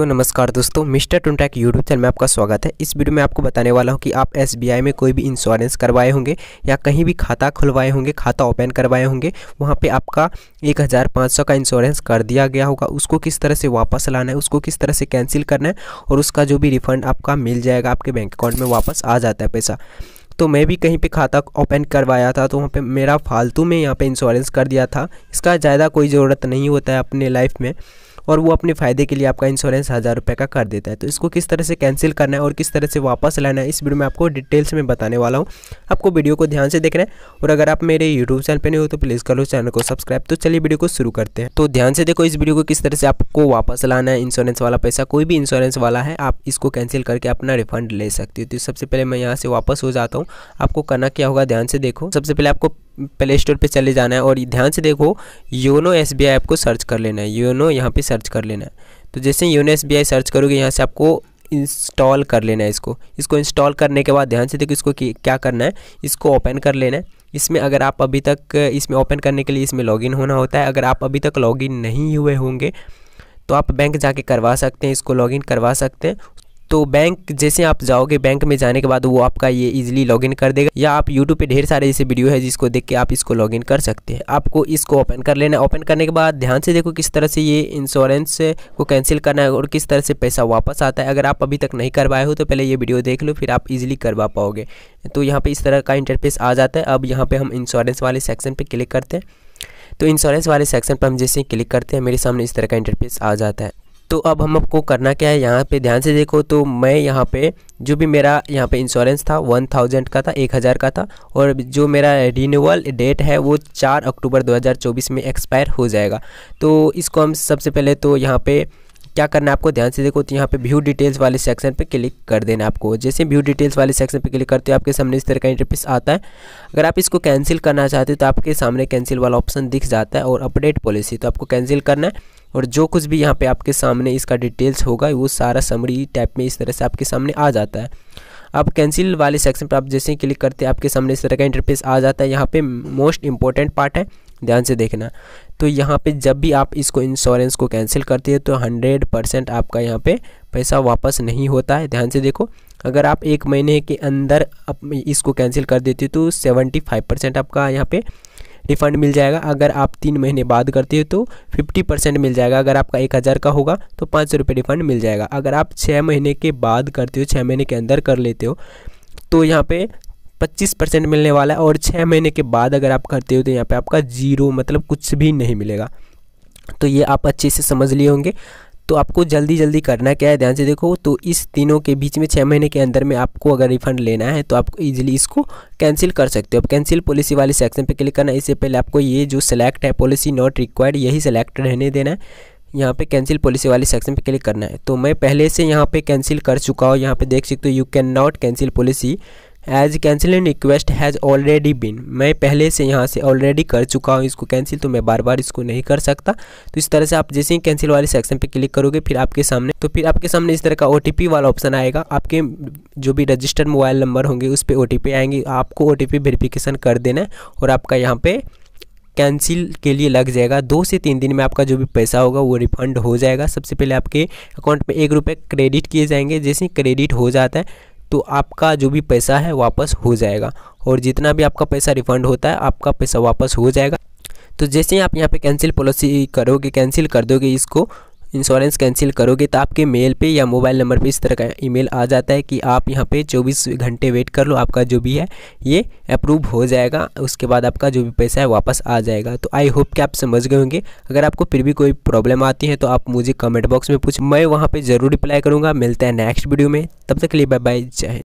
तो नमस्कार दोस्तों मिस्टर टुनटैक यूट्यूब चैनल में आपका स्वागत है इस वीडियो में आपको बताने वाला हूं कि आप एसबीआई में कोई भी इंश्योरेंस करवाए होंगे या कहीं भी खाता खुलवाए होंगे खाता ओपन करवाए होंगे वहां पे आपका एक हज़ार पाँच सौ का इंश्योरेंस कर दिया गया होगा उसको किस तरह से वापस लाना है उसको किस तरह से कैंसिल करना है और उसका जो भी रिफंड आपका मिल जाएगा आपके बैंक अकाउंट में वापस आ जाता है पैसा तो मैं भी कहीं पे खाता ओपन करवाया था तो वहाँ पे मेरा फालतू में यहाँ पे इंश्योरेंस कर दिया था इसका ज़्यादा कोई ज़रूरत नहीं होता है अपने लाइफ में और वो अपने फ़ायदे के लिए आपका इंश्योरेंस हज़ार रुपये का कर देता है तो इसको किस तरह से कैंसिल करना है और किस तरह से वापस लाना है इस वीडियो में आपको डिटेल्स में बताने वाला हूँ आपको वीडियो को ध्यान से देखना है और अगर आप मेरे यूट्यूब चैनल पर नहीं हो तो प्लीज़ करो चैनल को सब्सक्राइब तो चलिए वीडियो को शुरू करते हैं तो ध्यान से देखो इस वीडियो को किस तरह से आपको वापस लाना है इंश्योरेंस वाला पैसा कोई भी इंश्योरेंस वाला है आप इसको कैंसिल करके अपना रिफंड ले सकती हो तो सबसे पहले मैं यहाँ से वापस हो जाता हूँ आपको करना क्या होगा ध्यान से देखो सबसे पहले आपको प्ले स्टोर पर चले जाना है और ध्यान से देखो योनो एस बी आई आपको सर्च कर लेना है योनो यहाँ पर सर्च कर लेना है तो जैसे YONO S B I search करोगे यहाँ से आपको इंस्टॉल कर लेना है इसको इसको इंस्टॉल करने के बाद ध्यान से देखो इसको क्या करना है इसको ओपन कर लेना है इसमें अगर आप अभी तक इसमें ओपन करने के लिए इसमें लॉगिन होना होता है अगर आप अभी तक लॉगिन नहीं हुए होंगे तो आप बैंक जाके करवा सकते हैं इसको लॉगिन करवा सकते हैं तो बैंक जैसे आप जाओगे बैंक में जाने के बाद वो आपका ये इजीली लॉगिन कर देगा या आप यूट्यूब पे ढेर सारे ऐसे वीडियो है जिसको देख के आप इसको लॉगिन कर सकते हैं आपको इसको ओपन कर लेना है ओपन करने के बाद ध्यान से देखो किस तरह से ये इंश्योरेंस को कैंसिल करना है और किस तरह से पैसा वापस आता है अगर आप अभी तक नहीं करवाए हो तो पहले ये वीडियो देख लो फिर आप इजिली करवा पाओगे तो यहाँ पर इस तरह का इंटरफेस आ जाता है अब यहाँ पर हम इंश्योरेंस वाले सेक्शन पर क्लिक करते हैं तो इंश्योरेंस वाले सेक्शन पर हम जैसे क्लिक करते हैं मेरे सामने इस तरह का इंटरफेस आ जाता है तो अब हम आपको करना क्या है यहाँ पे ध्यान से देखो तो मैं यहाँ पे जो भी मेरा यहाँ पे इंश्योरेंस था वन थाउजेंड का था एक हज़ार का था और जो मेरा रिन्यूअल डेट है वो चार अक्टूबर 2024 में एक्सपायर हो जाएगा तो इसको हम सबसे पहले तो यहाँ पे क्या करना है आपको ध्यान से देखो तो यहाँ पे व्यू डिटेल्स वाले सेक्शन पे क्लिक कर देना आपको जैसे व्यू डिटेल्स वाले सेक्शन पे क्लिक करते हो आपके सामने इस तरह का इंटरफेस आता है अगर आप इसको कैंसिल करना चाहते हो तो आपके सामने कैंसिल वाला ऑप्शन दिख जाता है और अपडेट पॉलिसी तो आपको कैंसिल करना है और जो कुछ भी यहाँ पे आपके सामने इसका डिटेल्स होगा वो सारा समरी टाइप में इस तरह से आपके सामने आ जाता है आप कैंसिल वाले सेक्शन पर आप जैसे ही क्लिक करते हैं आपके सामने इस तरह का इंटरफेस आ जाता है यहाँ पे मोस्ट इंपॉर्टेंट पार्ट है ध्यान से देखना तो यहाँ पे जब भी आप इसको इंश्योरेंस को कैंसिल करते हैं तो हंड्रेड परसेंट आपका यहाँ पे पैसा वापस नहीं होता है ध्यान से देखो अगर आप एक महीने के अंदर इसको कैंसिल कर देते तो सेवेंटी फाइव परसेंट आपका यहाँ पे रिफंड मिल जाएगा अगर आप तीन महीने बाद करते हो तो फिफ्टी परसेंट मिल जाएगा अगर आपका एक हज़ार का होगा तो पाँच सौ रुपये रिफंड मिल जाएगा अगर आप छः महीने के बाद करते हो छः महीने के अंदर कर लेते हो तो यहाँ पे पच्चीस परसेंट मिलने वाला है और छः महीने के बाद अगर आप करते हो तो यहाँ पे आपका जीरो मतलब कुछ भी नहीं मिलेगा तो ये आप अच्छे से समझ लिए होंगे तो आपको जल्दी जल्दी करना क्या है ध्यान से देखो तो इस तीनों के बीच में छः महीने के अंदर में आपको अगर रिफंड लेना है तो आप इजीली इसको कैंसिल कर सकते हो आप कैंसिल पॉलिसी वाले सेक्शन पे क्लिक करना इससे पहले आपको ये जो सेलेक्ट है पॉलिसी नॉट रिक्वायर्ड यही सिलेक्ट रहने देना है यहाँ पे कैंसिल पॉलिसी वाले सेक्शन पे क्लिक करना है तो मैं पहले से यहाँ पे कैंसिल कर चुका हूँ यहाँ पे देख सकते हो you can not cancel policy as cancel and request has already been मैं पहले से यहाँ से ऑलरेडी कर चुका हूँ इसको कैंसिल तो मैं बार बार इसको नहीं कर सकता तो इस तरह से आप जैसे ही कैंसिल वाले सेक्शन पे क्लिक करोगे फिर आपके सामने तो फिर आपके सामने इस तरह का ओ वाला ऑप्शन आएगा आपके जो भी रजिस्टर्ड मोबाइल नंबर होंगे उस पर ओ आएंगे आपको ओ टी वेरीफिकेशन कर देना है और आपका यहाँ पर कैंसिल के लिए लग जाएगा दो से तीन दिन में आपका जो भी पैसा होगा वो रिफंड हो जाएगा सबसे पहले आपके अकाउंट में एक रुपये क्रेडिट किए जाएंगे जैसे ही क्रेडिट हो जाता है तो आपका जो भी पैसा है वापस हो जाएगा और जितना भी आपका पैसा रिफंड होता है आपका पैसा वापस हो जाएगा तो जैसे ही आप यहाँ पे कैंसिल पॉलिसी करोगे कैंसिल कर दोगे इसको इंश्योरेंस कैंसिल करोगे तो आपके मेल पे या मोबाइल नंबर पे इस तरह का ईमेल आ जाता है कि आप यहाँ पे 24 घंटे वेट कर लो आपका जो भी है ये अप्रूव हो जाएगा उसके बाद आपका जो भी पैसा है वापस आ जाएगा तो आई होप कि आप समझ गए होंगे अगर आपको फिर भी कोई प्रॉब्लम आती है तो आप मुझे कमेंट बॉक्स में पूछ मैं वहाँ पर जरूर रिप्लाई करूँगा मिलते हैं नेक्स्ट वीडियो में तब तक के लिए बाय बाय जय